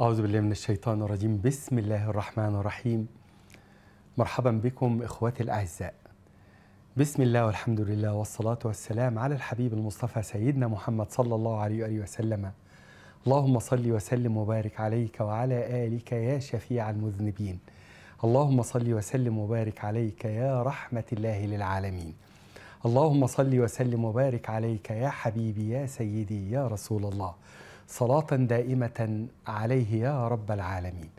أعوذ بالله من الشيطان الرجيم بسم الله الرحمن الرحيم مرحبا بكم إخواتي الأعزاء بسم الله والحمد لله والصلاة والسلام على الحبيب المصطفى سيدنا محمد صلى الله عليه وآله وسلم اللهم صل وسلم وبارك عليك وعلى آلك يا شفيع المذنبين اللهم صل وسلم وبارك عليك يا رحمة الله للعالمين اللهم صل وسلم وبارك عليك يا حبيبي يا سيدي يا رسول الله صلاة دائمة عليه يا رب العالمين.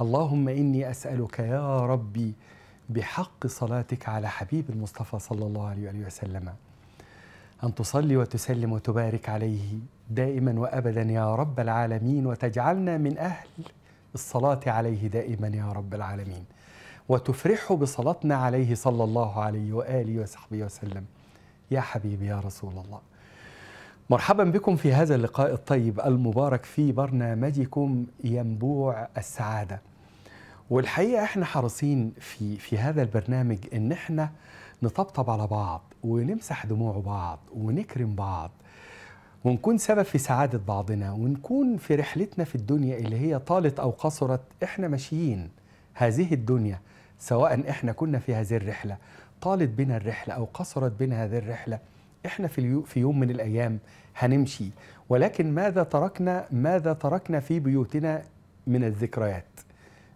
اللهم إني أسألك يا ربي بحق صلاتك على حبيب المصطفى صلى الله عليه وآله وسلم أن تصلي وتسلم وتبارك عليه دائما وأبدا يا رب العالمين وتجعلنا من أهل الصلاة عليه دائما يا رب العالمين وتفرح بصلاتنا عليه صلى الله عليه وآله وصحبه وسلم يا حبيبي يا رسول الله مرحبا بكم في هذا اللقاء الطيب المبارك في برنامجكم ينبوع السعاده والحقيقه احنا حريصين في في هذا البرنامج ان احنا نطبطب على بعض ونمسح دموع بعض ونكرم بعض ونكون سبب في سعاده بعضنا ونكون في رحلتنا في الدنيا اللي هي طالت او قصرت احنا ماشيين هذه الدنيا سواء احنا كنا في هذه الرحله طالت بنا الرحله او قصرت بنا هذه الرحله احنا في, في يوم من الايام هنمشي ولكن ماذا تركنا ماذا تركنا في بيوتنا من الذكريات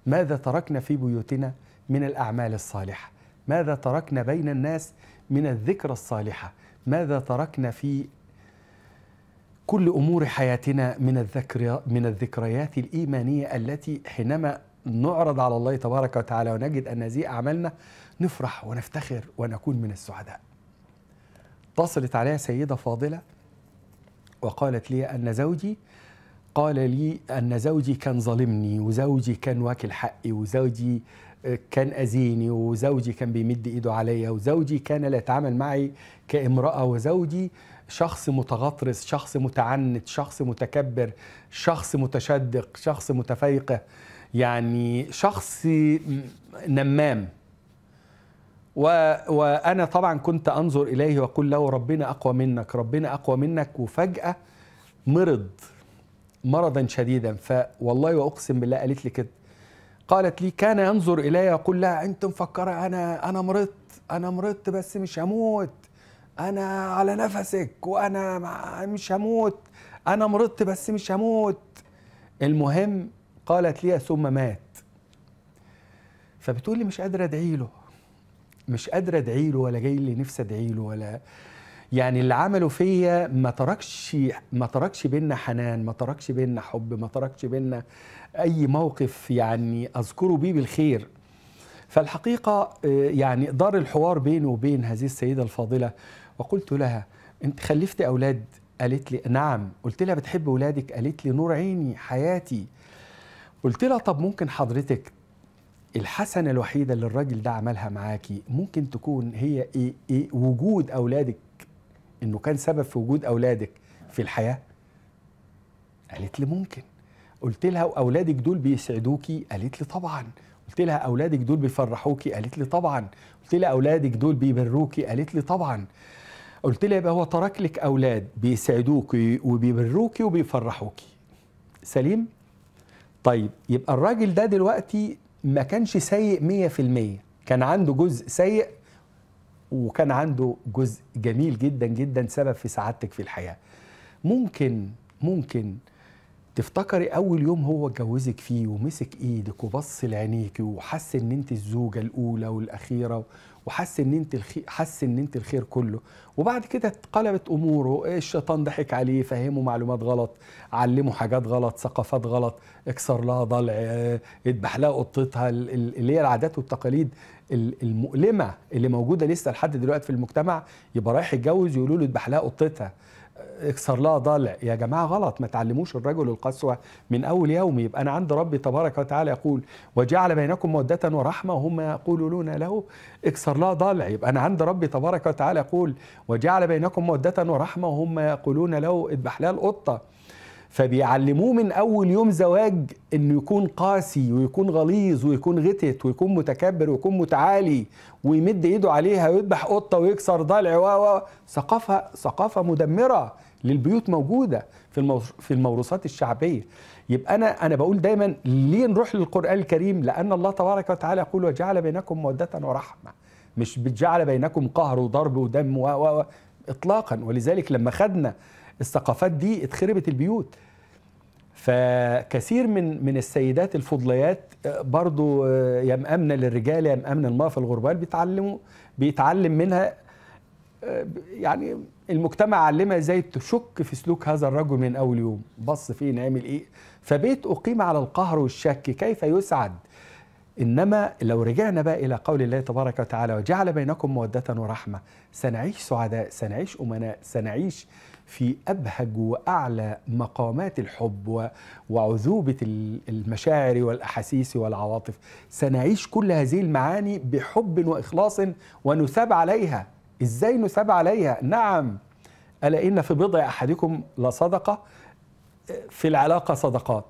ماذا تركنا في بيوتنا من الاعمال الصالحه ماذا تركنا بين الناس من الذكرى الصالحه ماذا تركنا في كل امور حياتنا من الذكر من الذكريات الايمانيه التي حينما نعرض على الله تبارك وتعالى ونجد ان هذه اعمالنا نفرح ونفتخر ونكون من السعداء اتصلت علي سيدة فاضلة وقالت لي أن زوجي قال لي أن زوجي كان ظالمني وزوجي كان واكل حقي وزوجي آه، كان أذيني وزوجي كان بيمد إيده عليا وزوجي كان لا يتعامل معي كامرأة وزوجي شخص متغطرس شخص متعنت شخص متكبر شخص متشدق شخص متفيقة يعني شخص نمام و... وانا طبعا كنت انظر اليه واقول له ربنا اقوى منك ربنا اقوى منك وفجاه مرض مرضا شديدا فوالله واقسم بالله قالت لي كده قالت لي كان ينظر الي ويقول لها انت مفكره انا انا مرضت انا مرضت بس مش هموت انا على نفسك وانا مش هموت انا مرضت بس مش هموت المهم قالت لي ثم مات فبتقول لي مش قادره ادعي له مش قادر ادعي له ولا جاي لي نفسي ادعي له ولا يعني اللي عمله فيا ما تركش ما تركش بينا حنان ما تركش بينا حب ما تركش بينا اي موقف يعني اذكره بيه بالخير فالحقيقه آه، يعني دار الحوار بيني وبين هذه السيده الفاضله وقلت لها انت خلفت اولاد قالت لي نعم قلت لها بتحب اولادك قالت لي نور عيني حياتي قلت لها طب ممكن حضرتك الحسنه الوحيده اللي الراجل ده عملها معاكي ممكن تكون هي ايه, إيه وجود اولادك انه كان سبب في وجود اولادك في الحياه قالت لي ممكن قلت لها واولادك دول بيسعدوكي قالت لي طبعا قلت لها اولادك دول بيفرحوكي قالت لي طبعا قلت لها اولادك دول بيبروكي قالت لي طبعا قلت لها يبقى هو ترك لك اولاد بيسعدوكي وبيبروكي وبيفرحوكي سليم طيب يبقى الراجل ده دلوقتي ما كانش سيء 100% كان عنده جزء سيء وكان عنده جزء جميل جدا جدا سبب في سعادتك في الحياه ممكن ممكن تفتكري اول يوم هو اتجوزك فيه ومسك ايدك وبص لعينيكي وحس ان انت الزوجه الاولى والاخيره وحس ان انت الخير حس ان انت الخير كله وبعد كده اتقلبت اموره الشيطان ضحك عليه فهمه معلومات غلط علمه حاجات غلط ثقافات غلط اكسر لها ضلع اذبح لها قطتها اللي هي العادات والتقاليد المؤلمه اللي موجوده لسه لحد دلوقتي في المجتمع يبقى رايح يتجوز يقولوا له اذبح لها قطتها اكسر لها ضلع يا جماعه غلط ما تعلموش الرجل القسوه من اول يوم يبقى انا عند ربي تبارك وتعالى يقول وجعل بينكم موده ورحمه وهم يقولون له اكسر لها ضلع يبقى انا عند ربي تبارك وتعالى يقول وجعل بينكم موده ورحمه وهم يقولون له اذبح لها القطه فبيعلموه من اول يوم زواج انه يكون قاسي ويكون غليظ ويكون غتت ويكون متكبر ويكون متعالي ويمد ايده عليها ويذبح قطه ويكسر ضلع و ثقافه ثقافه مدمره للبيوت موجوده في في الموروثات الشعبيه يبقى انا انا بقول دايما ليه نروح للقران الكريم لان الله تبارك وتعالى يقول وجعل بينكم موده ورحمه مش بتجعل بينكم قهر وضرب ودم و اطلاقا ولذلك لما خدنا الثقافات دي اتخربت البيوت فكثير من من السيدات الفضليات آه، برضو آه، يا مأمنة للرجال يا مأمنة المرأة في الغربال بيتعلموا بيتعلم منها آه، يعني المجتمع علمها ازاي تشك في سلوك هذا الرجل من اول يوم بص فيه نعمل ايه فبيت اقيم على القهر والشك كيف يسعد انما لو رجعنا بقى الى قول الله تبارك وتعالى وجعل بينكم موده ورحمه سنعيش سعداء سنعيش امناء سنعيش في أبهج وأعلى مقامات الحب وعذوبة المشاعر والأحاسيس والعواطف سنعيش كل هذه المعاني بحب وإخلاص ونثاب عليها إزاي نثاب عليها؟ نعم ألا إن في بضع أحدكم لصدقة في العلاقة صدقات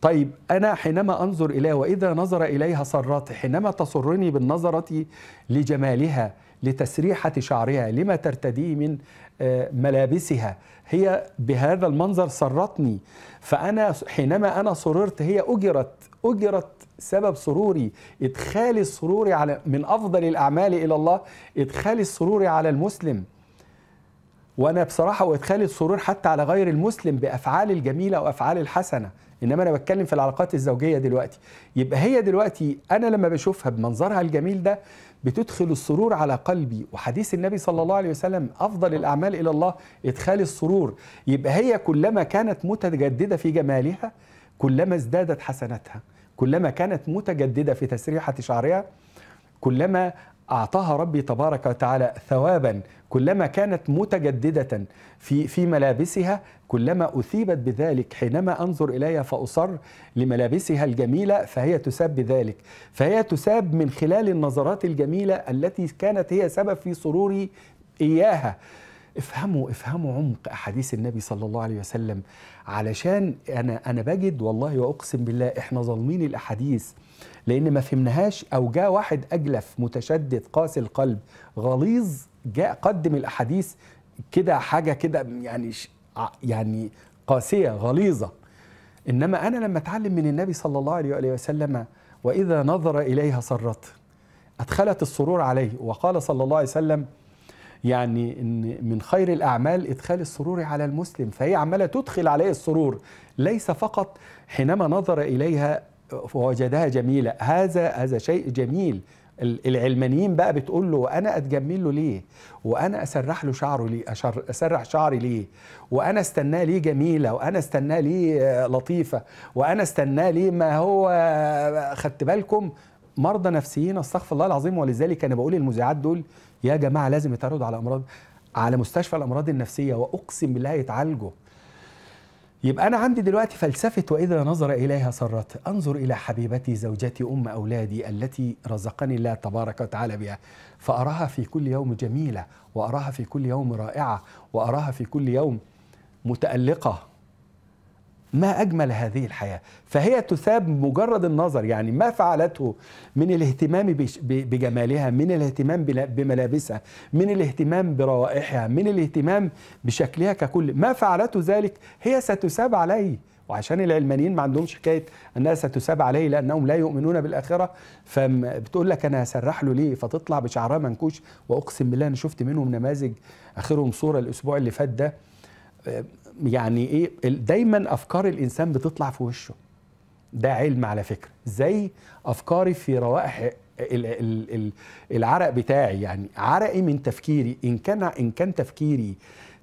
طيب أنا حينما أنظر إليها وإذا نظر إليها سرته حينما تسرني بالنظرة لجمالها لتسريحة شعرها لما ترتديه من آه، ملابسها هي بهذا المنظر سرتني فأنا حينما أنا سررت هي أجرت أجرت سبب سروري إدخال السرور على من أفضل الأعمال إلى الله إدخال السرور على المسلم وأنا بصراحة وإدخال السرور حتى على غير المسلم بأفعال الجميلة وأفعال الحسنة انما انا بتكلم في العلاقات الزوجيه دلوقتي يبقى هي دلوقتي انا لما بشوفها بمنظرها الجميل ده بتدخل السرور على قلبي وحديث النبي صلى الله عليه وسلم افضل الاعمال الى الله ادخال السرور يبقى هي كلما كانت متجدده في جمالها كلما ازدادت حسناتها كلما كانت متجدده في تسريحه شعرها كلما أعطاها ربي تبارك وتعالى ثوابا كلما كانت متجددة في في ملابسها كلما أثيبت بذلك حينما أنظر إليها فأصر لملابسها الجميلة فهي تساب بذلك فهي تساب من خلال النظرات الجميلة التي كانت هي سبب في سروري إياها افهموا افهموا عمق احاديث النبي صلى الله عليه وسلم علشان انا انا بجد والله واقسم بالله احنا ظالمين الاحاديث لان ما فهمناهاش او جاء واحد اجلف متشدد قاسي القلب غليظ جاء قدم الاحاديث كده حاجه كده يعني يعني قاسية غليظة إنما أنا لما أتعلم من النبي صلى الله عليه وسلم وإذا نظر إليها سرت أدخلت السرور عليه وقال صلى الله عليه وسلم يعني إن من خير الأعمال إدخال السرور على المسلم فهي عمالة تدخل عليه السرور ليس فقط حينما نظر إليها ووجدها جميلة هذا هذا شيء جميل العلمانيين بقى بتقول له وانا اتجمل له ليه وانا اسرح له شعره ليه أشر اسرح شعري ليه وانا استناه ليه جميله وانا استناه ليه لطيفه وانا استناه ليه ما هو خدت بالكم مرضى نفسيين استغفر الله العظيم ولذلك انا بقول المذيعات دول يا جماعه لازم يتعرضوا على امراض على مستشفى الامراض النفسيه واقسم بالله يتعالجوا يبقى أنا عندي دلوقتي فلسفة وإذا نظر إليها سرت أنظر إلى حبيبتي زوجتي أم أولادي التي رزقني الله تبارك وتعالى بها فأراها في كل يوم جميلة وأراها في كل يوم رائعة وأراها في كل يوم متألقة ما أجمل هذه الحياة فهي تثاب مجرد النظر يعني ما فعلته من الاهتمام بجمالها من الاهتمام بملابسها من الاهتمام بروائحها من الاهتمام بشكلها ككل ما فعلته ذلك هي ستثاب عليه وعشان العلمانيين ما عندهمش حكايه انها ستثاب عليه لانهم لا يؤمنون بالاخره فبتقول لك انا هسرح له ليه فتطلع بشعرها منكوش واقسم بالله انا شفت منهم نماذج اخرهم صوره الاسبوع اللي فات ده آه، يعني ايه دايما افكار الانسان بتطلع في وشه ده علم على فكره زي افكاري في روائح العرق بتاعي يعني عرقي من تفكيري ان كان ان كان تفكيري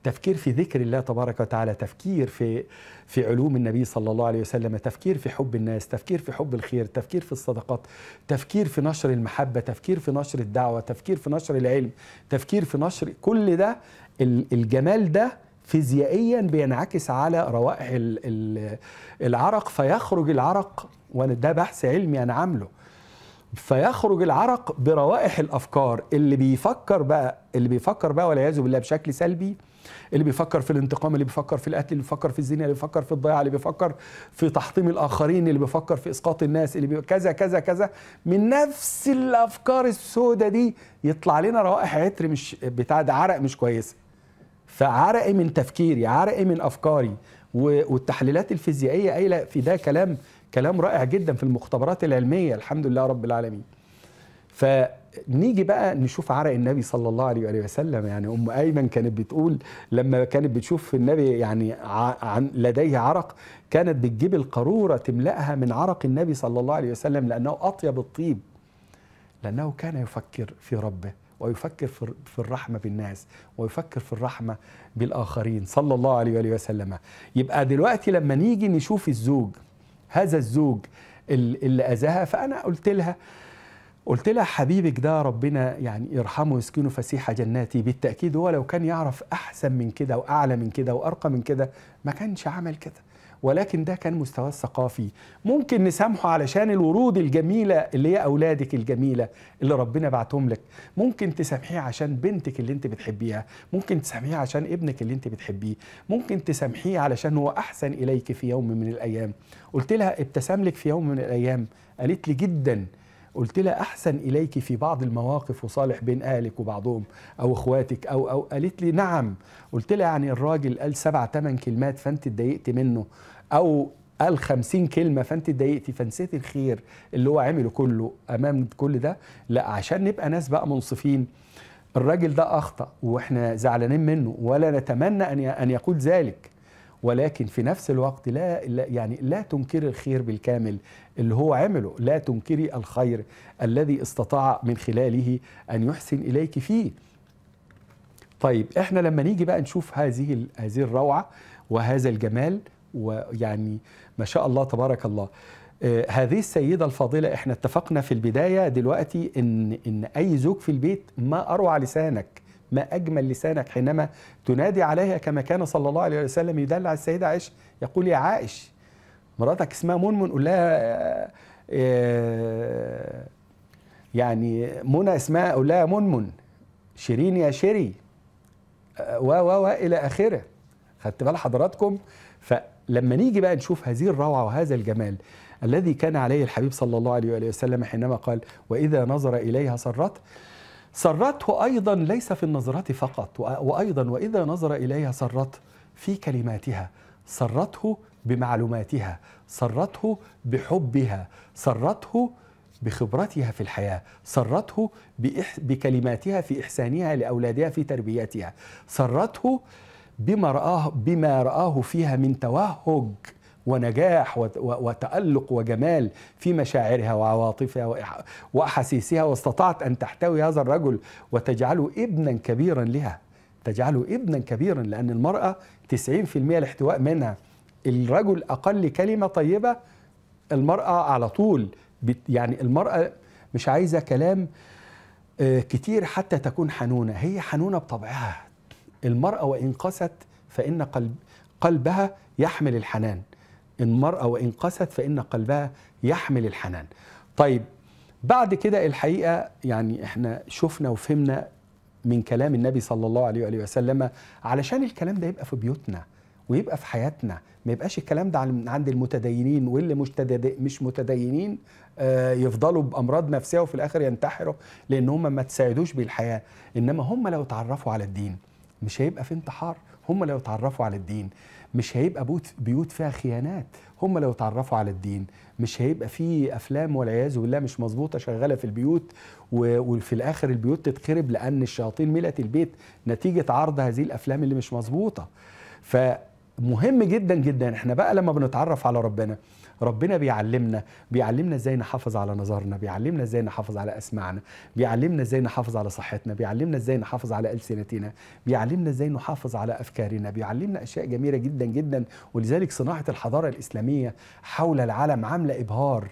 تفكير في ذكر الله تبارك وتعالى تفكير في في علوم النبي صلى الله عليه وسلم تفكير في حب الناس تفكير في حب الخير تفكير في الصدقات تفكير في نشر المحبة تفكير في نشر الدعوة تفكير في نشر العلم تفكير في نشر كل ده الجمال ده فيزيائيا بينعكس على روائح العرق فيخرج العرق وانا ده بحث علمي انا عامله فيخرج العرق بروائح الافكار اللي بيفكر بقى اللي بيفكر بقى والعياذ بالله بشكل سلبي اللي بيفكر في الانتقام اللي بيفكر في القتل اللي بيفكر في الزنا اللي بيفكر في الضياع اللي بيفكر في تحطيم الاخرين اللي بيفكر في اسقاط الناس اللي كذا كذا كذا من نفس الافكار السوداء دي يطلع لنا روائح عطر مش بتاع عرق مش كويسه فعرقي من تفكيري عرقي من افكاري والتحليلات الفيزيائيه قايله في ده كلام كلام رائع جدا في المختبرات العلميه الحمد لله رب العالمين فنيجي بقى نشوف عرق النبي صلى الله عليه وآله وسلم يعني ام ايمن كانت بتقول لما كانت بتشوف النبي يعني عن لديه عرق كانت بتجيب القاروره تملاها من عرق النبي صلى الله عليه وسلم لانه اطيب الطيب لانه كان يفكر في ربه ويفكر في الرحمة بالناس ويفكر في الرحمة بالآخرين صلى الله عليه وآله وسلم يبقى دلوقتي لما نيجي نشوف الزوج هذا الزوج اللي أذاها فأنا قلت لها قلت لها حبيبك ده ربنا يعني يرحمه ويسكنه فسيح جناتي بالتأكيد هو لو كان يعرف أحسن من كده وأعلى من كده وأرقى من كده ما كانش عمل كده ولكن ده كان مستواه الثقافي ممكن نسامحه علشان الورود الجميله اللي هي اولادك الجميله اللي ربنا بعتهم لك ممكن تسامحيه عشان بنتك اللي انت بتحبيها ممكن تسامحيه عشان ابنك اللي انت بتحبيه ممكن تسامحيه علشان هو احسن اليك في يوم من الايام قلت لها ابتسم لك في يوم من الايام قالت لي جدا قلت لها أحسن إليك في بعض المواقف وصالح بين أهلك وبعضهم أو إخواتك أو أو قالت لي نعم قلت لها يعني الراجل قال سبع تمن كلمات فأنت اتضايقت منه أو قال خمسين كلمة فأنت اتضايقتي فنسيت الخير اللي هو عمله كله أمام كل ده لا عشان نبقى ناس بقى منصفين الراجل ده أخطأ وإحنا زعلانين منه ولا نتمنى أن أن يقول ذلك ولكن في نفس الوقت لا, لا يعني لا تنكري الخير بالكامل اللي هو عمله لا تنكري الخير الذي استطاع من خلاله أن يحسن إليك فيه طيب احنا لما نيجي بقى نشوف هذه هذه الروعه وهذا الجمال ويعني ما شاء الله تبارك الله آه، هذه السيده الفاضله احنا اتفقنا في البدايه دلوقتي ان ان اي زوج في البيت ما اروع لسانك ما أجمل لسانك حينما تنادي عليها كما كان صلى الله عليه وسلم يدلع السيدة عائشة يقول يا عائش مراتك اسمها منمن قول لها آه، يعني منى اسمها قول لها منمن شيرين يا شيري آه، و و و إلى آخره خدت بال حضراتكم فلما نيجي بقى نشوف هذه الروعة وهذا الجمال الذي كان عليه الحبيب صلى الله عليه وسلم حينما قال وإذا نظر إليها سرته سرته أيضا ليس في النظرات فقط وأيضا وإذا نظر إليها سرته في كلماتها سرته بمعلوماتها سرته بحبها سرته بخبرتها في الحياة سرته بإح... بكلماتها في إحسانها لأولادها في تربيتها سرته بما رآه, بما رآه فيها من توهج ونجاح وتألق وجمال في مشاعرها وعواطفها وأحاسيسها واستطاعت أن تحتوي هذا الرجل وتجعله ابنا كبيرا لها تجعله ابنا كبيرا لأن المرأة 90% الاحتواء منها الرجل أقل كلمة طيبة المرأة على طول يعني المرأة مش عايزة كلام آه، كتير حتى تكون حنونة هي حنونة بطبعها المرأة وإن قست فإن قلب قلبها يحمل الحنان المرأة وإن قست فإن قلبها يحمل الحنان طيب بعد كده الحقيقة يعني احنا شفنا وفهمنا من كلام النبي صلى الله عليه وآله وسلم علشان الكلام ده يبقى في بيوتنا ويبقى في حياتنا ما يبقاش الكلام ده عند المتدينين واللي مش متدينين آه، يفضلوا بامراض نفسيه وفي الاخر ينتحروا لان هم ما تساعدوش بالحياه انما هم لو اتعرفوا على الدين مش هيبقى في انتحار هم لو اتعرفوا على الدين مش هيبقى بيوت, بيوت فيها خيانات هم لو اتعرفوا على الدين مش هيبقى في افلام والعياذ بالله مش مظبوطه شغاله في البيوت وفي الاخر البيوت تتخرب لان الشياطين ملأت البيت نتيجه عرض هذه الافلام اللي مش مظبوطه مهم جدا جدا احنا بقى لما بنتعرف على ربنا ربنا بيعلمنا بيعلمنا ازاي نحافظ على نظرنا بيعلمنا ازاي نحافظ على اسماعنا بيعلمنا ازاي نحافظ على صحتنا بيعلمنا ازاي نحافظ على السنتنا بيعلمنا ازاي نحافظ على افكارنا بيعلمنا اشياء جميله جدا جدا ولذلك صناعه الحضاره الاسلاميه حول العالم عامله ابهار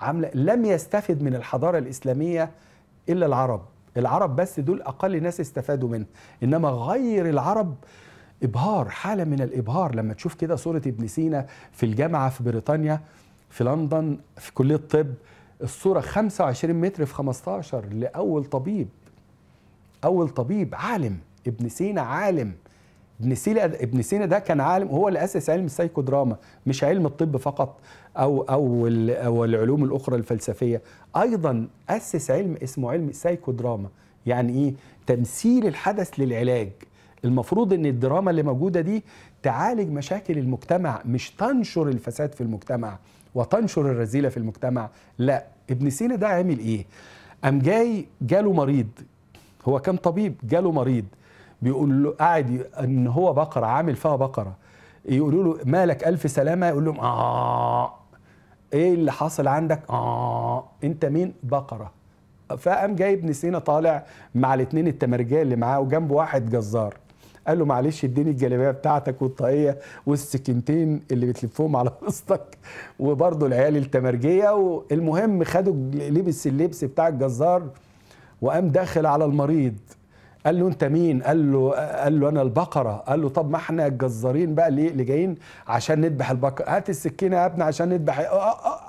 عامله لم يستفد من الحضاره الاسلاميه الا العرب العرب بس دول اقل ناس استفادوا منها انما غير العرب ابهار حاله من الابهار لما تشوف كده صوره ابن سينا في الجامعه في بريطانيا في لندن في كليه الطب الصوره 25 متر في 15 لاول طبيب اول طبيب عالم ابن سينا عالم ابن سينا ابن سينا ده كان عالم هو اللي اسس علم السايكودراما مش علم الطب فقط او او او العلوم الاخرى الفلسفيه ايضا اسس علم اسمه علم السايكودراما يعني ايه تمثيل الحدث للعلاج المفروض ان الدراما اللي موجوده دي تعالج مشاكل المجتمع مش تنشر الفساد في المجتمع وتنشر الرذيله في المجتمع لا ابن سينا ده عامل ايه قام جاي جاله مريض هو كان طبيب جاله مريض بيقول له قاعد ان هو بقره عامل فيها بقره يقولوا له مالك الف سلامه يقول لهم اه ايه اللي حاصل عندك اه انت مين بقره فقام جاي ابن سينا طالع مع الاثنين التمرجيه اللي معاه وجنبه واحد جزار قال له معلش اديني الجلابيه بتاعتك والطاقيه والسكنتين اللي بتلفهم على وسطك وبرده العيال التمرجيه والمهم خدوا لبس اللبس بتاع الجزار وقام داخل على المريض قال له انت مين قال له قال له انا البقره قال له طب ما احنا الجزارين بقى ليه اللي جايين عشان نذبح البقره هات السكينه يا ابني عشان نذبح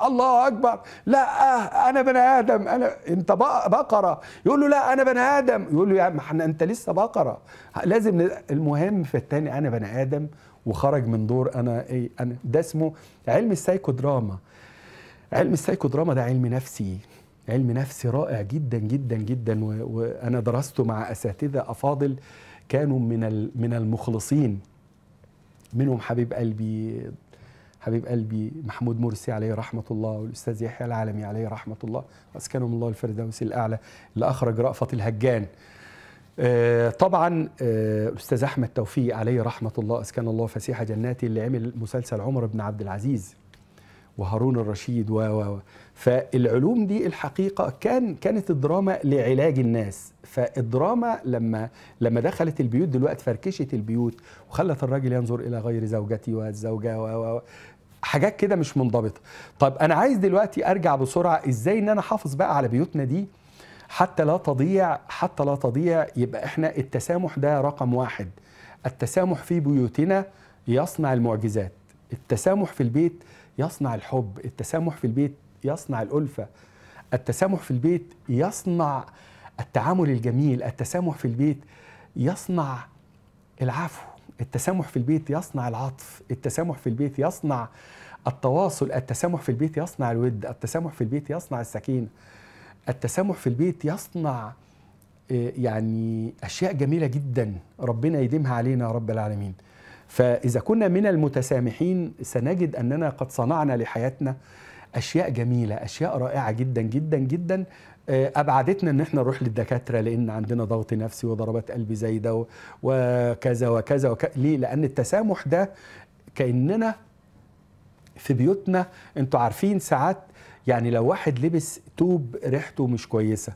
الله اكبر لا أه، انا بني ادم انا انت بقره يقول له لا انا بني ادم يقول له يا ما احنا انت لسه بقره لازم المهم في الثاني انا بني ادم وخرج من دور انا ايه انا ده اسمه علم السايكودراما علم السايكودراما ده علم نفسي علم نفس رائع جدا جدا جدا وانا درسته مع اساتذه افاضل كانوا من من المخلصين منهم حبيب قلبي حبيب قلبي محمود مرسي عليه رحمة الله والأستاذ يحيى العالمي عليه رحمة الله أسكنهم الله الفردوس الأعلى اللي أخرج رأفت الهجان آه، طبعا آه، أستاذ أحمد توفيق عليه رحمة الله أسكن الله فسيح جناتي اللي عمل مسلسل عمر بن عبد العزيز وهارون الرشيد و و فالعلوم دي الحقيقه كان كانت الدراما لعلاج الناس فالدراما لما لما دخلت البيوت دلوقتي فركشت البيوت وخلت الراجل ينظر الى غير زوجتي والزوجه و حاجات كده مش منضبطه طب انا عايز دلوقتي ارجع بسرعه ازاي ان انا احافظ بقى على بيوتنا دي حتى لا تضيع حتى لا تضيع يبقى احنا التسامح ده رقم واحد التسامح في بيوتنا يصنع المعجزات التسامح في البيت يصنع الحب التسامح في البيت يصنع الألفة التسامح في البيت يصنع التعامل الجميل التسامح في البيت يصنع العفو التسامح في البيت يصنع العطف التسامح في البيت يصنع التواصل التسامح في البيت يصنع الود التسامح في البيت يصنع السكينة التسامح في البيت يصنع آه، يعني أشياء جميلة جدا ربنا يديمها علينا يا رب العالمين فإذا كنا من المتسامحين سنجد أننا قد صنعنا لحياتنا أشياء جميلة أشياء رائعة جدا جدا جدا آه، أبعدتنا أن احنا نروح للدكاترة لأن عندنا ضغط نفسي وضربات قلب زايدة وكذا وكذا وكذا ليه؟ لأن التسامح ده كأننا في بيوتنا أنتوا عارفين ساعات يعني لو واحد لبس توب ريحته مش كويسة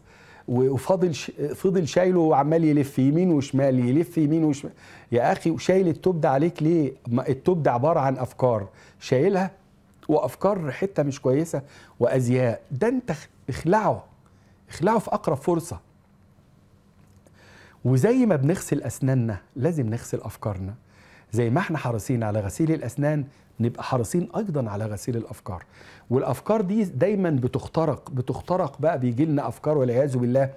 وفضل فضل شايله وعمال يلف يمين وشمال يلف يمين وشمال يا اخي وشايل التوب ده عليك ليه التوب ده عباره عن افكار شايلها وافكار حته مش كويسه وازياء ده انت اخلعه اخلعه في اقرب فرصه وزي ما بنغسل اسناننا لازم نغسل افكارنا زي ما احنا حريصين على غسيل الاسنان نبقى حريصين ايضا على غسيل الافكار والافكار دي دايما بتخترق بتخترق بقى بيجي لنا افكار والعياذ بالله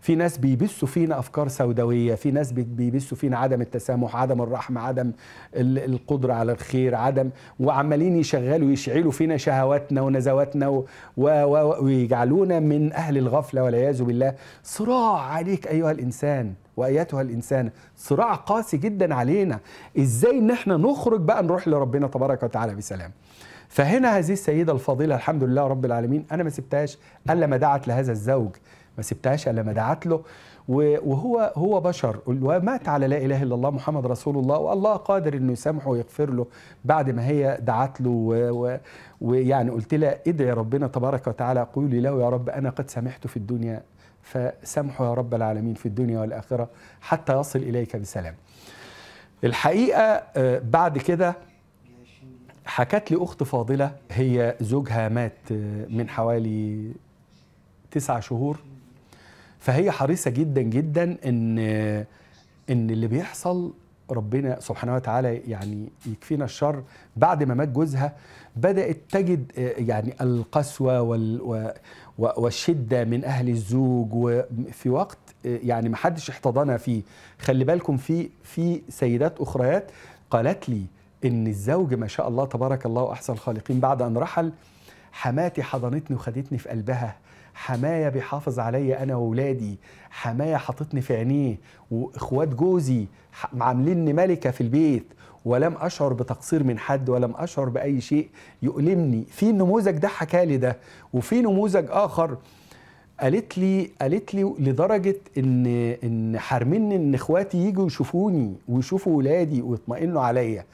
في ناس بيبثوا فينا افكار سوداويه في ناس بيبثوا فينا عدم التسامح عدم الرحمه عدم القدره على الخير عدم وعمالين يشغلوا يشعلوا فينا شهواتنا ونزواتنا و... و... و... ويجعلونا من اهل الغفله والعياذ بالله صراع عليك ايها الانسان وايتها الانسانه صراع قاسي جدا علينا ازاي ان احنا نخرج بقى نروح لربنا تبارك وتعالى بسلام فهنا هذه السيدة الفاضلة الحمد لله رب العالمين أنا ما سبتهاش إلا ما دعت لهذا الزوج ما سبتهاش إلا ما دعت له وهو هو بشر ومات على لا اله الا الله محمد رسول الله والله قادر انه يسامحه ويغفر له بعد ما هي دعت له ويعني قلت لها ادعي ربنا تبارك وتعالى قولي له يا رب انا قد سامحته في الدنيا فسامحه يا رب العالمين في الدنيا والاخره حتى يصل اليك بسلام. الحقيقه آه، بعد كده حكت لي أخت فاضلة هي زوجها مات آه، من حوالي تسعة شهور فهي حريصة جدا جدا إن آه، إن اللي بيحصل ربنا سبحانه وتعالى يعني يكفينا الشر بعد ما مات جوزها بدأت تجد آه، يعني القسوة وال والشدة من أهل الزوج وفي وقت يعني ما حدش احتضنها فيه خلي بالكم في في سيدات أخريات قالت لي ان الزوج ما شاء الله تبارك الله احسن الخالقين بعد ان رحل حماتي حضنتني وخدتني في قلبها حماية بيحافظ عليا أنا وولادي حماية حطتني في عينيه وإخوات جوزي عاملينني ملكة في البيت ولم أشعر بتقصير من حد ولم أشعر بأي شيء يؤلمني في النموذج ده حكالي ده وفي نموذج آخر قالت لي قالت لي لدرجه ان ان حارمني ان اخواتي يجوا يشوفوني ويشوفوا ولادي ويطمئنوا عليا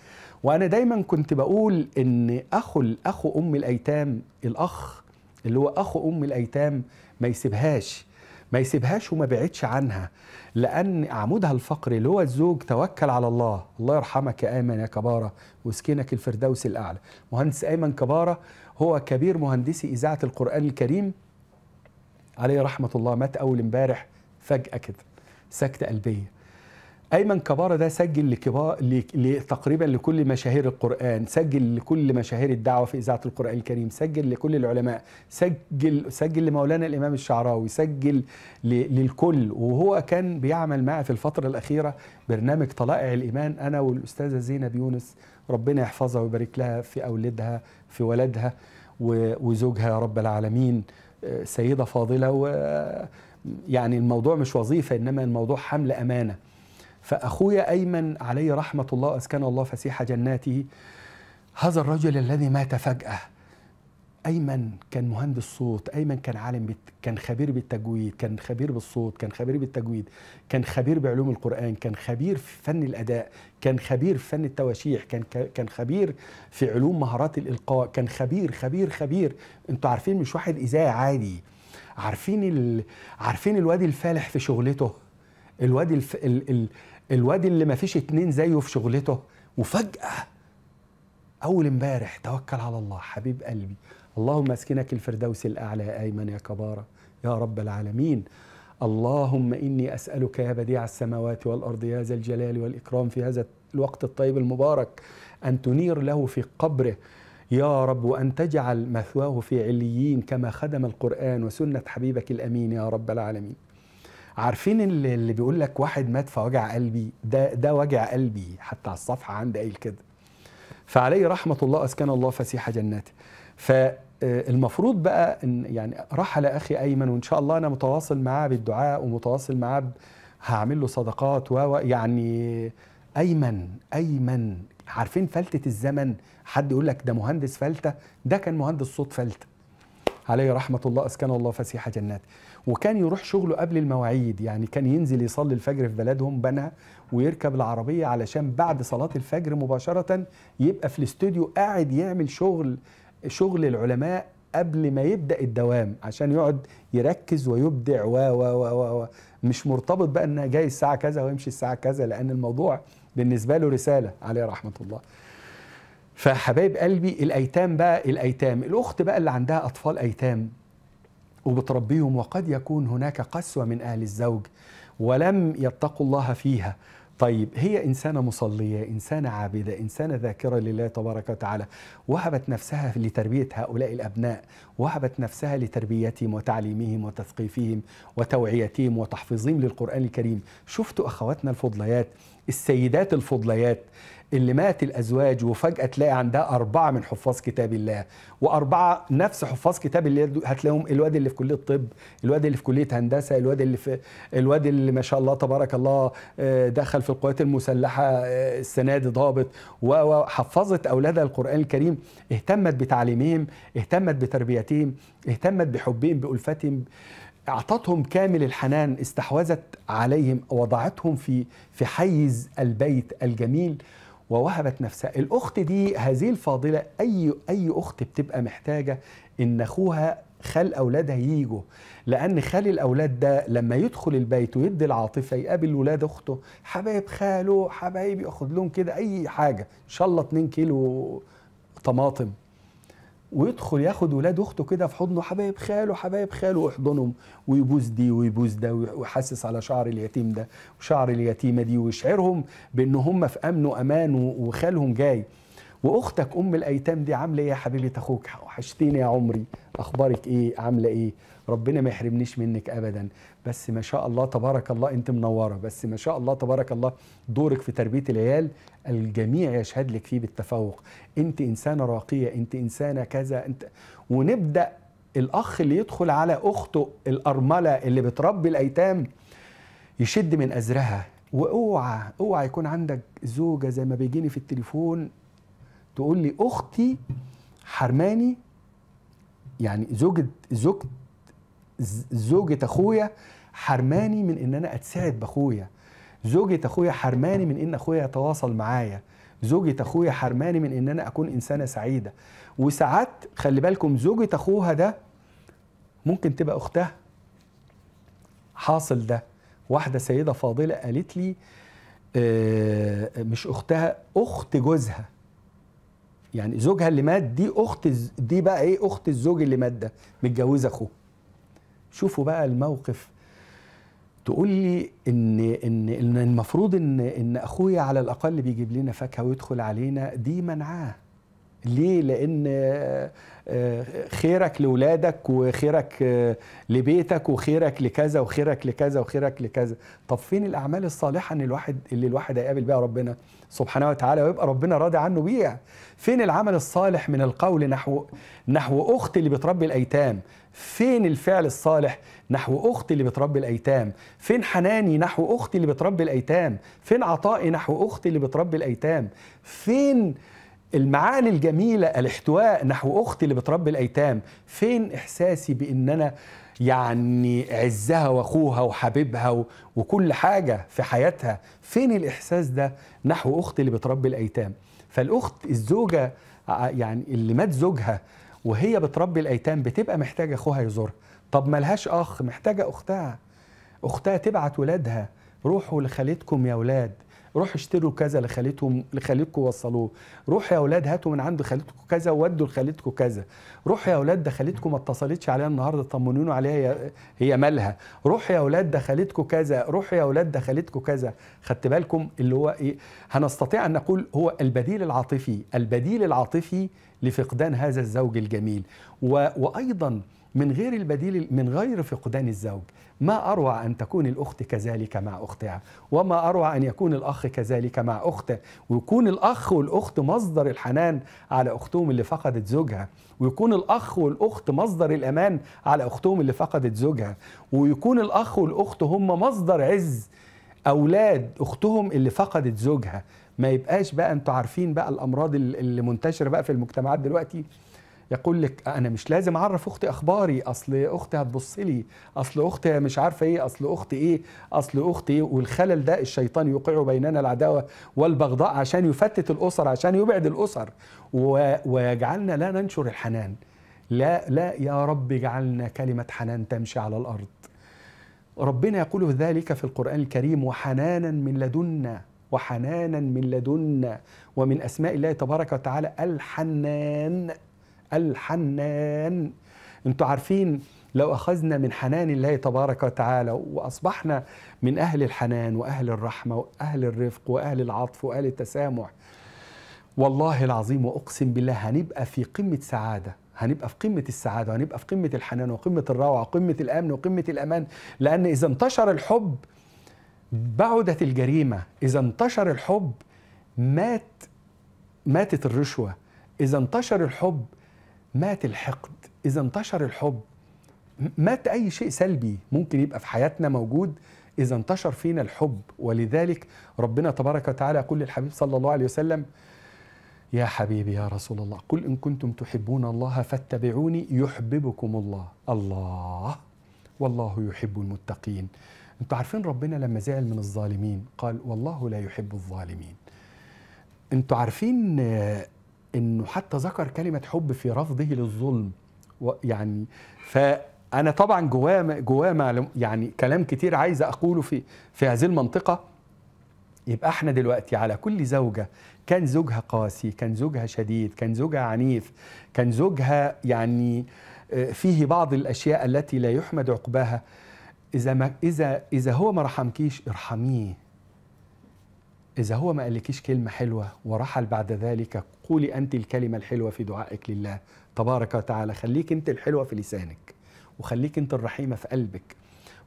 وانا دايما كنت بقول ان اخو اخو ام الايتام الاخ اللي هو اخو ام الايتام ما يسيبهاش ما يسيبهاش وما بعدش عنها لأن عمودها الفقري اللي هو الزوج توكل على الله الله يرحمك يا أيمن يا كبارة ويسكنك الفردوس الأعلى مهندس أيمن كبارة هو كبير مهندسي إذاعة القرآن الكريم عليه رحمة الله مات أول امبارح فجأة كده سكتة قلبية ايمن كباره ده سجل لكبار تقريبا لكل مشاهير القران سجل لكل مشاهير الدعوه في اذاعه القران الكريم سجل لكل العلماء سجل سجل لمولانا الامام الشعراوي سجل للكل وهو كان بيعمل معي في الفتره الاخيره برنامج طلائع الايمان انا والاستاذه زينب يونس ربنا يحفظها ويبارك لها في اولادها في ولدها وزوجها يا رب العالمين آه، سيده فاضله و يعني الموضوع مش وظيفه انما الموضوع حمل امانه فأخويا أيمن عليه رحمة الله أسكن الله فسيح جناته هذا الرجل الذي مات فجأة أيمن كان مهندس صوت أيمن كان عالم بت... كان خبير بالتجويد كان خبير بالصوت كان خبير بالتجويد كان خبير بعلوم القرآن كان خبير في فن الأداء كان خبير في فن التواشيح كان ك... كان خبير في علوم مهارات الإلقاء كان خبير خبير خبير أنتوا عارفين مش واحد إزاي عادي عارفين ال... عارفين الواد الفالح في شغلته الواد الف... ال... ال... الواد اللي ما فيش اتنين زيه في شغلته وفجأة أول امبارح توكل على الله حبيب قلبي اللهم اسكنك الفردوس الأعلى أيمن يا كبارة يا رب العالمين اللهم إني أسألك يا بديع السماوات والأرض يا ذا الجلال والإكرام في هذا الوقت الطيب المبارك أن تنير له في قبره يا رب وأن تجعل مثواه في عليين كما خدم القرآن وسنة حبيبك الأمين يا رب العالمين عارفين اللي, اللي بيقول لك واحد مات فوجع قلبي ده ده وجع قلبي حتى على الصفحه عندي قايل كده فعليه رحمه الله اسكن الله فسيح جناته فالمفروض آه، بقى ان يعني رحل اخي ايمن وان شاء الله انا متواصل معاه بالدعاء ومتواصل معاه هعمل له صدقات و يعني ايمن ايمن عارفين فلتة الزمن حد يقول لك ده مهندس فلتة ده كان مهندس صوت فلتة عليه رحمة الله أسكن الله فسيح جنات وكان يروح شغله قبل المواعيد يعني كان ينزل يصلي الفجر في بلدهم بنها ويركب العربية علشان بعد صلاة الفجر مباشرة يبقى في الاستوديو قاعد يعمل شغل شغل العلماء قبل ما يبدا الدوام عشان يقعد يركز ويبدع و و و و مش مرتبط بقى ان جاي الساعه كذا ويمشي الساعه كذا لان الموضوع بالنسبه له رساله عليه رحمه الله فحبايب قلبي الايتام بقى الايتام الاخت بقى اللي عندها اطفال ايتام وبتربيهم وقد يكون هناك قسوة من أهل الزوج ولم يتقوا الله فيها طيب هي إنسانة مصلية إنسانة عابدة إنسانة ذاكرة لله تبارك وتعالى وهبت نفسها لتربية هؤلاء الأبناء وهبت نفسها لتربيتهم وتعليمهم وتثقيفهم وتوعيتهم وتحفيظهم للقرآن الكريم شفتوا أخواتنا الفضليات السيدات الفضليات اللي مات الازواج وفجاه تلاقي عندها اربعه من حفاظ كتاب الله واربعه نفس حفاظ كتاب الله هتلاقيهم الواد اللي في كليه طب الواد اللي في كليه هندسه الواد اللي في الواد اللي ما شاء الله تبارك الله آه، دخل في القوات المسلحه آه، السنه دي ضابط وحفظت اولادها القران الكريم اهتمت بتعليمهم اهتمت بتربيتهم اهتمت بحبهم بالفتهم اعطتهم كامل الحنان استحوذت عليهم وضعتهم في في حيز البيت الجميل ووهبت نفسها الأخت دي هذه الفاضلة أي أي أخت بتبقى محتاجة إن أخوها خال أولادها ييجوا لأن خال الأولاد ده لما يدخل البيت ويدي العاطفة يقابل ولاد أخته حبايب خاله حبايب ياخد لهم كده أي حاجة إن شاء الله 2 كيلو طماطم ويدخل ياخد ولاد اخته كده في حضنه حبايب خاله حبايب خاله ويحضنهم ويبوس دي ويبوس ده ويحسس على شعر اليتيم ده وشعر اليتيمه دي ويشعرهم بان هم في امن وامان وخالهم جاي واختك ام الايتام دي عامله ايه يا حبيبه اخوك وحشتيني يا عمري اخبارك ايه عامله ايه ربنا ما يحرمنيش منك ابدا بس ما شاء الله تبارك الله انت منوره بس ما شاء الله تبارك الله دورك في تربيه العيال الجميع يشهد لك فيه بالتفوق انت انسانه راقيه انت انسانه كذا انت ونبدا الاخ اللي يدخل على اخته الارمله اللي بتربي الايتام يشد من ازرها واوعى اوعى يكون عندك زوجه زي ما بيجيني في التليفون تقول لي اختي حرماني يعني زوجة زوجة زوجة اخويا حرماني من ان انا اتساعد باخويا زوجة اخويا حرماني من ان اخويا يتواصل معايا زوجة اخويا حرماني من ان انا اكون انسانة سعيدة وساعات خلي بالكم زوجة اخوها ده ممكن تبقى اختها حاصل ده واحدة سيدة فاضلة قالت لي آه، مش اختها اخت جوزها يعني زوجها اللي مات دي اخت دي بقى ايه اخت الزوج اللي مات ده متجوزه اخوه شوفوا بقى الموقف تقول لي ان ان ان المفروض ان ان اخويا على الاقل بيجيب لنا فاكهه ويدخل علينا دي منعاه ليه لان آه، آه، خيرك لاولادك وخيرك آه، لبيتك وخيرك لكذا وخيرك لكذا وخيرك لكذا طب فين الاعمال الصالحه ان الواحد اللي الواحد هيقابل بيها ربنا سبحانه وتعالى ويبقى ربنا راضي عنه بيها فين العمل الصالح من القول نحو نحو اختي اللي بتربي الايتام فين الفعل الصالح نحو اختي اللي بتربي الايتام فين حناني نحو اختي اللي بتربي الايتام فين عطائي نحو اختي اللي بتربي الايتام فين المعاني الجميلة الاحتواء نحو أختي اللي بتربي الأيتام فين إحساسي بإن أنا يعني عزها واخوها وحبيبها وكل حاجة في حياتها فين الإحساس ده نحو أختي اللي بتربي الأيتام فالأخت الزوجة يعني اللي مات زوجها وهي بتربي الأيتام بتبقى محتاجة أخوها يزورها طب ملهاش أخ محتاجة أختها أختها تبعت ولادها روحوا لخالتكم يا ولاد روحوا اشتروا كذا لخالتهم لخالتكم وصلوه روحوا يا اولاد هاتوا من عند خالتكم كذا وودوا لخالتكم كذا روحوا يا اولاد ده خالتكم ما اتصلتش عليها النهارده طمنونوا عليها هي مالها روحوا يا اولاد ده خالتكم كذا روحوا يا اولاد ده خالتكم كذا خدت بالكم اللي هو ايه هنستطيع ان نقول هو البديل العاطفي البديل العاطفي لفقدان هذا الزوج الجميل و... وايضا من غير البديل من غير فقدان الزوج ما أروع أن تكون الأخت كذلك مع أختها وما أروع أن يكون الأخ كذلك مع أخته ويكون الأخ والأخت مصدر الحنان على أختهم اللي فقدت زوجها ويكون الأخ والأخت مصدر الأمان على أختهم اللي فقدت زوجها ويكون الأخ والأخت هم مصدر عز أولاد أختهم اللي فقدت زوجها ما يبقاش بقى انتوا عارفين بقى الامراض اللي منتشره بقى في المجتمعات دلوقتي يقول لك انا مش لازم اعرف اختي اخباري اصل اختي هتبص لي اصل اختي مش عارفه ايه اصل اختي ايه اصل اختي إيه والخلل ده الشيطان يوقع بيننا العداوه والبغضاء عشان يفتت الاسر عشان يبعد الاسر ويجعلنا لا ننشر الحنان لا لا يا رب اجعلنا كلمه حنان تمشي على الارض ربنا يقول ذلك في القران الكريم وحنانا من لدنا وحنانا من لدنا ومن اسماء الله تبارك وتعالى الحنان الحنان انتوا عارفين لو أخذنا من حنان الله تبارك وتعالى وأصبحنا من أهل الحنان وأهل الرحمة وأهل الرفق وأهل العطف وأهل التسامح والله العظيم وأقسم بالله هنبقى في قمة سعادة هنبقى في قمة السعادة وهنبقى في قمة الحنان وقمة الروعة وقمة الأمن وقمة الأمان لأن إذا انتشر الحب بعدت الجريمة إذا انتشر الحب مات ماتت الرشوة إذا انتشر الحب مات الحقد اذا انتشر الحب مات اي شيء سلبي ممكن يبقى في حياتنا موجود اذا انتشر فينا الحب ولذلك ربنا تبارك وتعالى يقول للحبيب صلى الله عليه وسلم يا حبيبي يا رسول الله قل ان كنتم تحبون الله فاتبعوني يحببكم الله الله والله يحب المتقين انتوا عارفين ربنا لما زعل من الظالمين قال والله لا يحب الظالمين انتوا عارفين انه حتى ذكر كلمه حب في رفضه للظلم يعني فانا طبعا جواه جواه يعني كلام كتير عايز اقوله في في هذه المنطقه يبقى احنا دلوقتي على كل زوجه كان زوجها قاسي كان زوجها شديد كان زوجها عنيف كان زوجها يعني آه، فيه بعض الاشياء التي لا يحمد عقباها اذا ما اذا اذا هو ما رحمكيش ارحميه إذا هو ما قالكيش كلمة حلوة ورحل بعد ذلك قولي أنت الكلمة الحلوة في دعائك لله تبارك وتعالى خليك أنت الحلوة في لسانك وخليك أنت الرحيمة في قلبك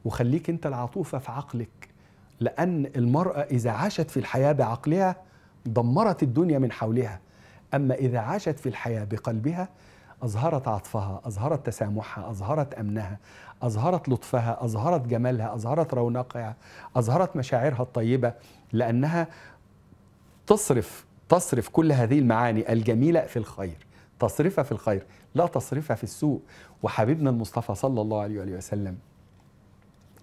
وخليك أنت العطوفة في عقلك لأن المرأة إذا عاشت في الحياة بعقلها دمرت الدنيا من حولها أما إذا عاشت في الحياة بقلبها أظهرت عطفها أظهرت تسامحها أظهرت أمنها أظهرت لطفها أظهرت جمالها أظهرت رونقها أظهرت مشاعرها الطيبة لأنها تصرف تصرف كل هذه المعاني الجميلة في الخير تصرفها في الخير لا تصرفها في السوء وحبيبنا المصطفى صلى الله عليه وآله وسلم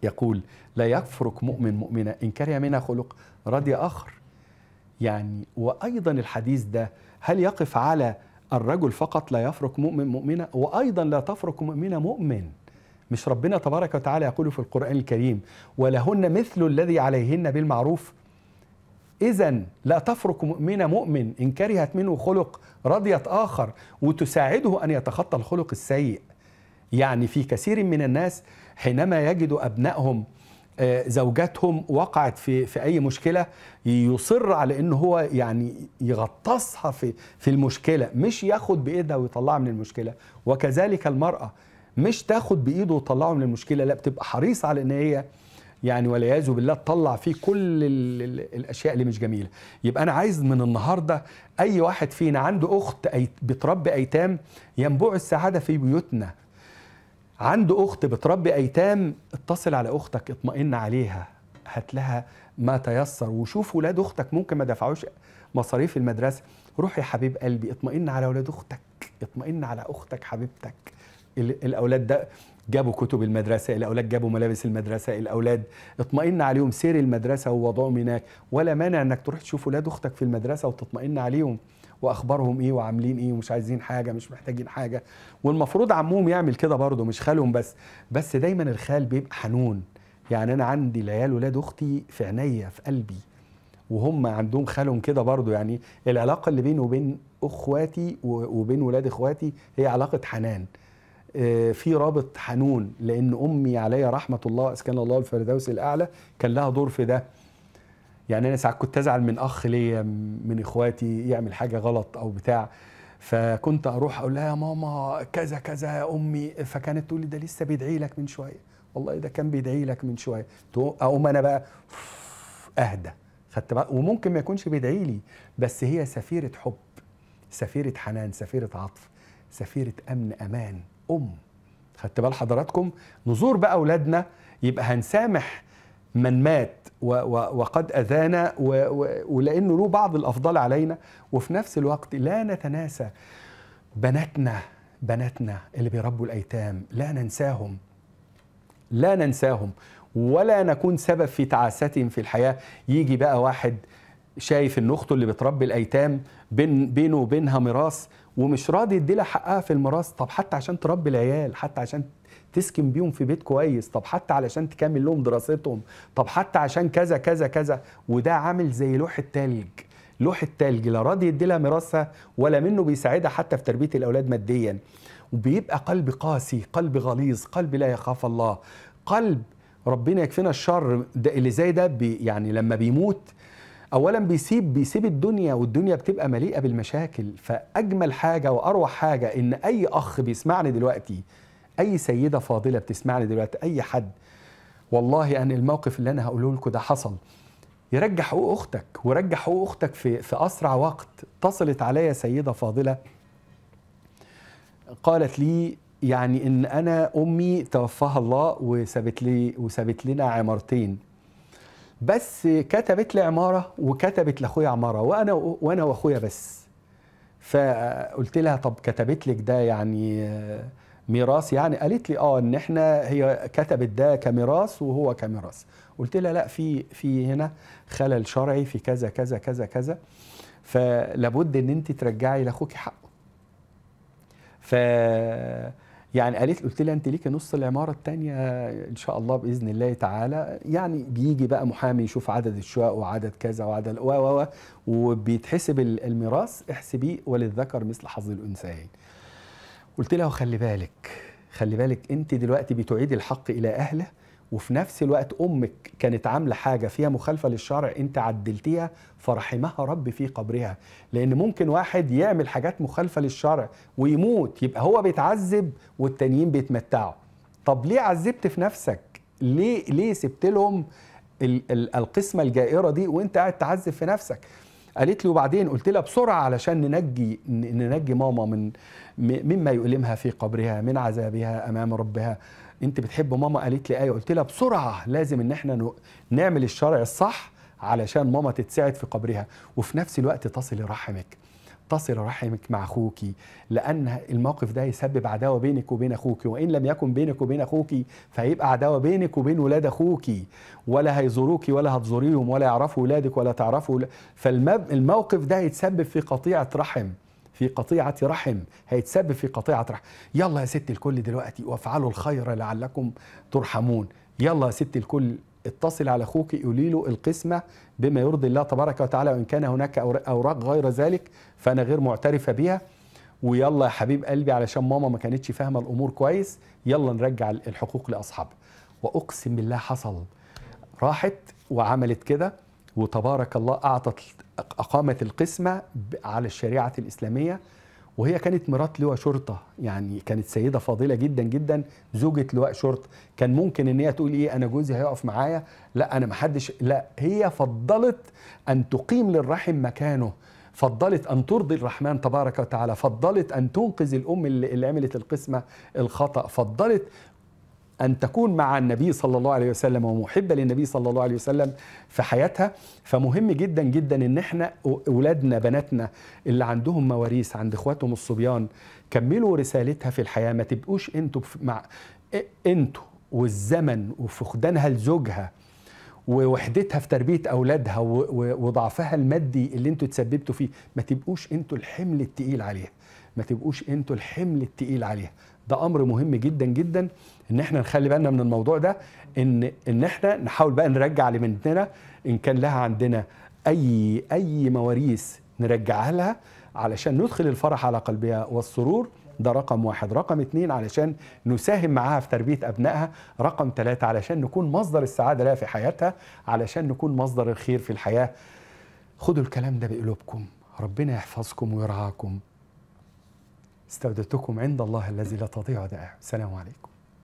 يقول لا يفرق مؤمن مؤمنة إن كره منها خلق رضي آخر يعني وأيضا الحديث ده هل يقف على الرجل فقط لا يفرق مؤمن مؤمنة وأيضا لا تفرق مؤمنة مؤمن مش ربنا تبارك وتعالى يقول في القرآن الكريم ولهن مثل الذي عليهن بالمعروف إذا لا تفرق مؤمنة مؤمن إن كرهت منه خلق رضيت آخر وتساعده أن يتخطى الخلق السيء يعني في كثير من الناس حينما يجدوا أبنائهم آه، زوجاتهم وقعت في في اي مشكله يصر على ان هو يعني يغطسها في في المشكله مش ياخد بايدها ويطلعها من المشكله وكذلك المراه مش تاخد بايده وتطلعه من المشكله لا بتبقى حريص على ان هي يعني والعياذ بالله تطلع فيه كل الاشياء اللي مش جميله يبقى انا عايز من النهارده اي واحد فينا عنده اخت أي بتربي ايتام ينبوع السعاده في بيوتنا عنده اخت بتربي ايتام اتصل على اختك اطمئن عليها هات لها ما تيسر وشوف ولاد اختك ممكن ما دفعوش مصاريف المدرسه روح يا حبيب قلبي اطمئن على ولاد اختك اطمئن على اختك حبيبتك الاولاد ده جابوا كتب المدرسه الاولاد جابوا ملابس المدرسه الاولاد اطمئن عليهم سير المدرسه ووضعهم هناك ولا مانع انك تروح تشوف اولاد اختك في المدرسه وتطمئن عليهم واخبارهم ايه وعاملين ايه ومش عايزين حاجه مش محتاجين حاجه والمفروض عمهم يعمل كده برضه مش خالهم بس بس دايما الخال بيبقى حنون يعني انا عندي العيال ولاد اختي في عينيا في قلبي وهم عندهم خالهم كده برضه يعني العلاقه اللي بيني وبين اخواتي وبين ولاد اخواتي هي علاقه حنان آه، في رابط حنون لان امي عليها رحمه الله اسكن الله الفردوس الاعلى كان لها دور في ده يعني انا ساعات كنت ازعل من اخ ليا من اخواتي يعمل حاجه غلط او بتاع فكنت اروح اقول لها يا ماما كذا كذا يا امي فكانت تقول لي ده لسه بيدعي لك من شويه والله ده كان بيدعي لك من شويه اقوم انا بقى اهدى خدت بقى وممكن ما يكونش بيدعي لي بس هي سفيره حب سفيره حنان سفيره عطف سفيره امن امان أم خدت بال حضراتكم نزور بقى أولادنا يبقى هنسامح من مات و و وقد أذانا ولأنه له بعض الافضال علينا وفي نفس الوقت لا نتناسى بناتنا بناتنا اللي بيربوا الأيتام لا ننساهم لا ننساهم ولا نكون سبب في تعاستهم في الحياة يجي بقى واحد شايف ان اخته اللي بتربي الايتام بين بينه وبينها ميراث ومش راضي يديلها حقها في الميراث طب حتى عشان تربي العيال حتى عشان تسكن بيهم في بيت كويس طب حتى علشان تكمل لهم دراستهم طب حتى عشان كذا كذا كذا وده عامل زي لوح التلج لوح التلج لا راضي يديلها ميراثها ولا منه بيساعدها حتى في تربيه الاولاد ماديا وبيبقى قلب قاسي قلب غليظ قلب لا يخاف الله قلب ربنا يكفينا الشر ده اللي زي ده بي يعني لما بيموت اولا بيسيب بيسيب الدنيا والدنيا بتبقى مليئه بالمشاكل فاجمل حاجه واروع حاجه ان اي اخ بيسمعني دلوقتي اي سيده فاضله بتسمعني دلوقتي اي حد والله ان الموقف اللي انا هقوله لكم ده حصل يرجع حقوق اختك ورجع حقوق اختك في في اسرع وقت اتصلت عليا سيده فاضله قالت لي يعني ان انا امي توفاها الله وسابت لي وسابت لنا عمارتين بس كتبت لي عماره وكتبت لاخويا عماره وانا وانا واخويا بس فقلت لها طب كتبت لك ده يعني ميراث يعني قالت لي اه ان احنا هي كتبت ده كميراث وهو كميراث قلت لها لا في في هنا خلل شرعي في كذا كذا كذا كذا فلابد ان انت ترجعي لاخوك حقه ف يعني قالت قلت لها انت ليكي نص العماره الثانيه ان شاء الله باذن الله تعالى يعني بيجي بقى محامي يشوف عدد الشقق وعدد كذا وعدد و و وبيتحسب الميراث احسبيه وللذكر مثل حظ الانثيين قلت لها وخلي بالك خلي بالك انت دلوقتي بتعيدي الحق الى اهله وفي نفس الوقت امك كانت عامله حاجه فيها مخالفه للشرع انت عدلتيها فرحمها رب في قبرها لان ممكن واحد يعمل حاجات مخالفه للشرع ويموت يبقى هو بيتعذب والتانيين بيتمتعوا طب ليه عذبت في نفسك ليه ليه سبت لهم القسمه الجائره دي وانت قاعد تعذب في نفسك قالت لي وبعدين قلت لها بسرعه علشان ننجي ننجي ماما من مما يؤلمها في قبرها من عذابها امام ربها انت بتحب ماما قالت لي ايوه قلت لها بسرعه لازم ان احنا نعمل الشرع الصح علشان ماما تتساعد في قبرها وفي نفس الوقت تصل رحمك تصل رحمك مع اخوك لان الموقف ده يسبب عداوه بينك وبين اخوك وان لم يكن بينك وبين اخوك فهيبقى عداوه بينك وبين ولاد اخوك ولا هيزوروك ولا هتزوريهم ولا يعرفوا ولادك ولا تعرفوا فالموقف ده هيتسبب في قطيعه رحم في قطيعة رحم هيتسبب في قطيعة رحم يلا يا ست الكل دلوقتي وافعلوا الخير لعلكم ترحمون يلا يا ست الكل اتصل على اخوك قولي له القسمه بما يرضي الله تبارك وتعالى وان كان هناك اوراق غير ذلك فانا غير معترفه بها ويلا يا حبيب قلبي علشان ماما ما كانتش فاهمه الامور كويس يلا نرجع الحقوق لاصحابها واقسم بالله حصل راحت وعملت كده وتبارك الله اعطت اقامت القسمه على الشريعه الاسلاميه وهي كانت مرات لواء شرطه يعني كانت سيده فاضله جدا جدا زوجة لواء شرطه كان ممكن ان هي تقول ايه انا جوزي هيقف معايا لا انا محدش لا هي فضلت ان تقيم للرحم مكانه فضلت أن ترضي الرحمن تبارك وتعالى فضلت أن تنقذ الأم اللي, اللي عملت القسمة الخطأ فضلت أن تكون مع النبي صلى الله عليه وسلم ومحبة للنبي صلى الله عليه وسلم في حياتها فمهم جدا جدا إن إحنا أولادنا بناتنا اللي عندهم مواريث عند إخواتهم الصبيان كملوا رسالتها في الحياة ما تبقوش أنتوا مع أنتوا والزمن وفقدانها لزوجها ووحدتها في تربية أولادها وضعفها المادي اللي أنتوا تسببتوا فيه ما تبقوش أنتوا الحمل التقيل عليها ما تبقوش أنتوا الحمل التقيل عليها ده امر مهم جدا جدا ان احنا نخلي بالنا من الموضوع ده ان ان احنا نحاول بقى نرجع لمنتنا ان كان لها عندنا اي اي مواريث نرجعها لها علشان ندخل الفرح على قلبها والسرور ده رقم واحد رقم اثنين علشان نساهم معاها في تربية أبنائها رقم ثلاثة علشان نكون مصدر السعادة لها في حياتها علشان نكون مصدر الخير في الحياة خدوا الكلام ده بقلوبكم ربنا يحفظكم ويرعاكم استودعتكم عند الله الذي لا تضيع ودائعه السلام عليكم